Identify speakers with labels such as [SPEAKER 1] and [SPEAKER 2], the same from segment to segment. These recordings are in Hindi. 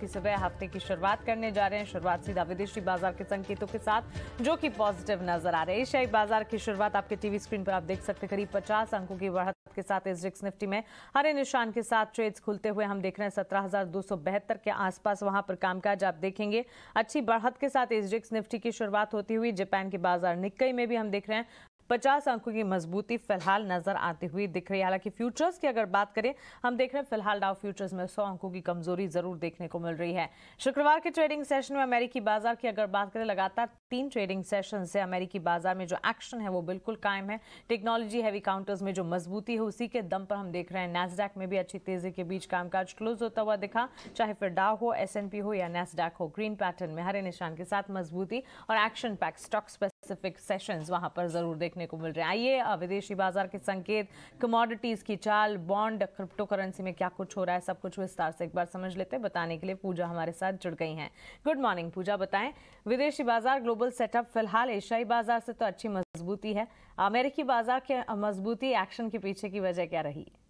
[SPEAKER 1] की सुबह हफ्ते की शुरुआत करने जा रहे हैं शुरुआत सीधा विदेशी बाजार के संकेतों के साथ जो कि पॉजिटिव नजर आ रहे हैं एशियाई बाजार की शुरुआत आपके टीवी स्क्रीन पर आप देख सकते हैं करीब 50 अंकों की बढ़त के साथ एसडिक्स निफ्टी में हरे निशान के साथ ट्रेड्स खुलते हुए हम देख रहे हैं सत्रह के आसपास वहां पर कामकाज आप देखेंगे अच्छी बढ़त के साथ एसडिक्स निफ्टी की शुरुआत होती हुई जापान के बाजार निक्कई में भी हम देख रहे हैं पचास अंकों की मजबूती फिलहाल नजर आती हुई दिख रही है हालांकि फ्यूचर्स की अगर बात करें हम देख रहे हैं फिलहाल डाउ फ्यूचर्स में सौ अंकों की कमजोरी जरूर देखने को मिल रही है शुक्रवार के ट्रेडिंग सेशन में अमेरिकी बाजार की अगर बात करें लगातार तीन ट्रेडिंग सेशन से अमेरिकी बाजार में जो एक्शन है वो बिल्कुल कायम है टेक्नोलॉजी हैवी काउंटर्स में जो मजबूती है उसी के दम पर हम देख रहे हैं नेसडैक में भी अच्छी तेजी के बीच कामकाज क्लोज होता हुआ दिखा चाहे फिर डाव हो एस हो या नेसडैक हो ग्रीन पैटर्न में हरे निशान के साथ मजबूती और एक्शन पैक स्टॉक्स पर स्पेसिफिक सेशंस वहां पर जरूर देखने को मिल रहे हैं आइए विदेशी बाजार के संकेत कमोडिटीज की चाल बॉन्ड क्रिप्टो करेंसी में क्या कुछ हो रहा है सब कुछ विस्तार से एक बार समझ लेते हैं बताने के लिए पूजा हमारे साथ जुड़ गई हैं गुड मॉर्निंग पूजा बताएं विदेशी बाजार ग्लोबल सेटअप फिलहाल एशियाई बाजार से तो अच्छी मजबूती है अमेरिकी बाजार के मजबूती एक्शन के पीछे की वजह क्या रही है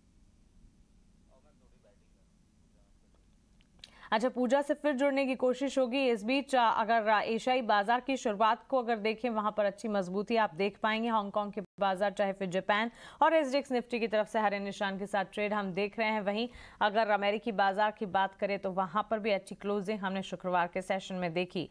[SPEAKER 1] अच्छा पूजा से फिर जुड़ने की कोशिश होगी इस बीच अगर एशियाई बाजार की शुरुआत को अगर देखें वहां पर अच्छी मजबूती आप देख पाएंगे हांगकांग के बाजार चाहे फिर जापान और एसडीएक्स निफ्टी की तरफ से हरे निशान के साथ ट्रेड हम देख रहे हैं वहीं अगर अमेरिकी बाजार की बात करें तो वहां पर भी अच्छी क्लोजिंग हमने शुक्रवार के सेशन में देखी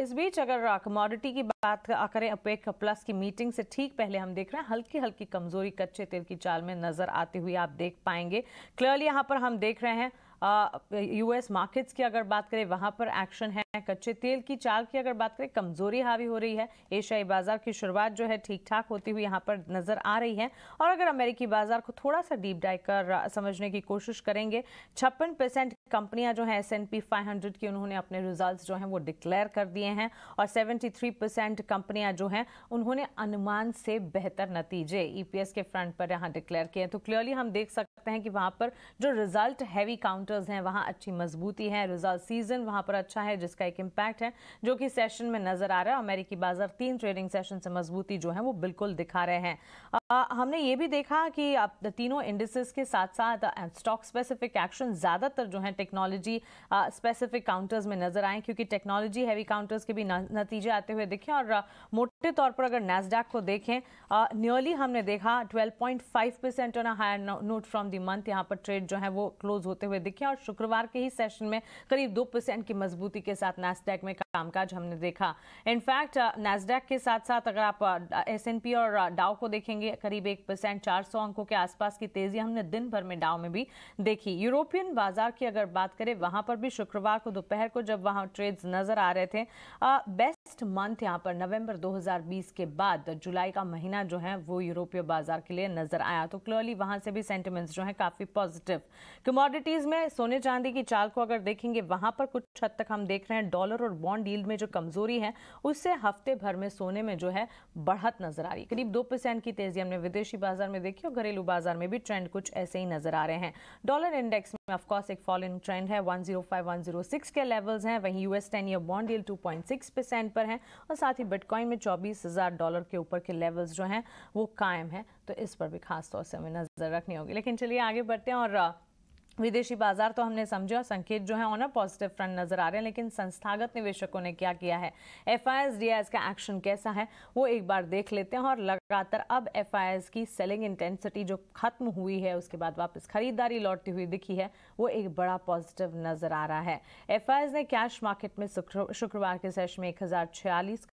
[SPEAKER 1] इस बीच अगर कमोडिटी की बात करें अपेक प्लस की मीटिंग से ठीक पहले हम देख रहे हैं हल्की हल्की कमजोरी कच्चे तेल की चाल में नजर आती हुई आप देख पाएंगे क्लियरली यहाँ पर हम देख रहे हैं यूएस मार्केट्स की अगर बात करें वहां पर एक्शन है कच्चे तेल की चाल की अगर बात करें कमजोरी हावी हो रही है एशियाई बाजार की शुरुआत जो है ठीक ठाक होती हुई यहाँ पर नजर आ रही है और अगर अमेरिकी बाजार को थोड़ा सा डीप डाइव कर समझने की कोशिश करेंगे छप्पन परसेंट कंपनियां जो हैं S N P five hundred की उन्होंने अपने रिजल्ट्स जो हैं वो डिक्लेयर कर दिए हैं और 73 परसेंट कंपनियां जो हैं उन्होंने अनुमान से बेहतर नतीजे ईपीएस e के फ्रंट पर यहाँ डिक्लेयर किए हैं तो क्लियरली हम देख सकते हैं कि वहाँ पर जो रिजल्ट हैवी काउंटर्स हैं वहाँ अच्छी मजबूती है रिजल्ट सीजन वहाँ पर अच्छा है जिसका एक इम्पैक्ट है जो कि सेशन में नजर आ रहा है अमेरिकी बाजार तीन ट्रेडिंग सेशन से मजबूती जो है वो बिल्कुल दिखा रहे हैं आ, हमने ये भी देखा कि तीनों इंडस्ट्रीज के साथ साथ स्टॉक स्पेसिफिक एक्शन ज़्यादातर जो है टेक्नोलॉजी स्पेसिफिक काउंटर्स में नजर आए क्योंकि टेक्नोलॉजी हैवी काउंटर्स के भी नतीजे आते हुए दिखे और uh, मोटे तौर पर अगर नेसडाक को देखें नियरली uh, हमने देखा 12.5 percent on higher note from the month यहाँ पर ट्रेड जो है वो क्लोज होते हुए दिखे और शुक्रवार के ही सेशन में करीब दो की मजबूती के साथ नेसडैक में कामकाज हमने देखा इनफैक्ट नेसडैक uh, के साथ साथ अगर आप एस और डाओ को देखेंगे करीब एक परसेंट चार अंकों के आसपास की तेजी हमने दिन भर में डाओ में भी देखी यूरोपियन बाजार की अगर अगर बात करें वहां पर भी शुक्रवार को दोपहर को जब वहां ट्रेड्स नजर आ रहे थे आ, बेस्ट मंथ यहां पर नवंबर 2020 के बाद जुलाई का महीना जो है वो यूरोपीय बाजार के लिए नजर आया तो क्लियरली वहां से भी सेंटिमेंट्स जो है काफी पॉजिटिव कमोडिटीज में सोने चांदी की चाल को अगर देखेंगे वहां पर कुछ हद तक हम देख रहे हैं डॉलर और बॉन्ड डील में जो कमजोरी है उससे हफ्ते भर में सोने में जो है बढ़त नजर आ रही करीब दो की तेजी हमने विदेशी बाजार में देखी और घरेलू बाजार में भी ट्रेंड कुछ ऐसे ही नजर आ रहे हैं डॉलर इंडेक्स में ऑफकोर्स एक फॉल इन डाउन ट्रेंड है 105, 106 के लेवल्स हैं वहीं यूएस टेन ईयर बॉन्ड डील 2.6 परसेंट पर हैं और साथ ही बिटकॉइन में चौबीस हज़ार डॉलर के ऊपर के लेवल्स जो हैं वो कायम हैं तो इस पर भी खास तौर से हमें नज़र रखनी होगी लेकिन चलिए आगे बढ़ते हैं और विदेशी बाजार तो हमने समझा संकेत जो है ऑन अ पॉजिटिव फ्रंट नजर आ रहे हैं लेकिन संस्थागत निवेशकों ने क्या किया है एफ आई का एक्शन कैसा है वो एक बार देख लेते हैं और लगातार अब एफ की सेलिंग इंटेंसिटी जो खत्म हुई है उसके बाद वापस खरीदारी लौटती हुई दिखी है वो एक बड़ा पॉजिटिव नजर आ रहा है एफ ने कैश मार्केट में शुक्रवार के सेशन में एक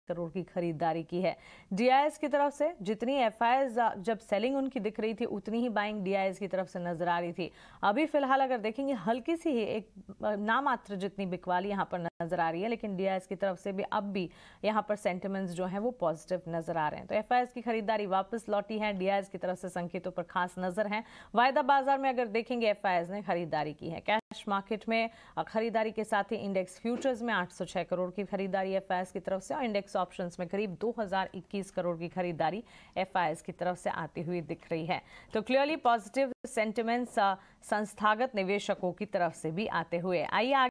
[SPEAKER 1] करोड़ की खरीदारी की है डी की तरफ से जितनी एफ जब सेलिंग उनकी दिख रही थी उतनी ही बाइंग डी की तरफ से नजर आ रही थी अभी फिलहाल फिलहाल अगर देखेंगे हल्की सी ही एक नामात्र जितनी बिकवाली यहाँ पर नज़र आ रही है लेकिन डीआईएस की तरफ से भी अब भी यहाँ पर सेंटिमेंट्स जो हैं वो पॉजिटिव नज़र आ रहे हैं तो एफआईएस की खरीदारी वापस लौटी है डीआईएस की तरफ से संकेतों पर खास नज़र है वायदा बाजार में अगर देखेंगे एफआईएस ने खरीदारी की है कैश मार्केट में खरीदारी के साथ ही इंडेक्स फ्यूचर्स में 806 करोड़ की खरीदारी एफआईएस की तरफ से और इंडेक्स ऑप्शन में करीब 2021 करोड़ की खरीदारी एफआईएस की तरफ से आती हुई दिख रही है तो क्लियरली पॉजिटिव सेंटिमेंट्स संस्थागत निवेशकों की तरफ से भी आते हुए आइए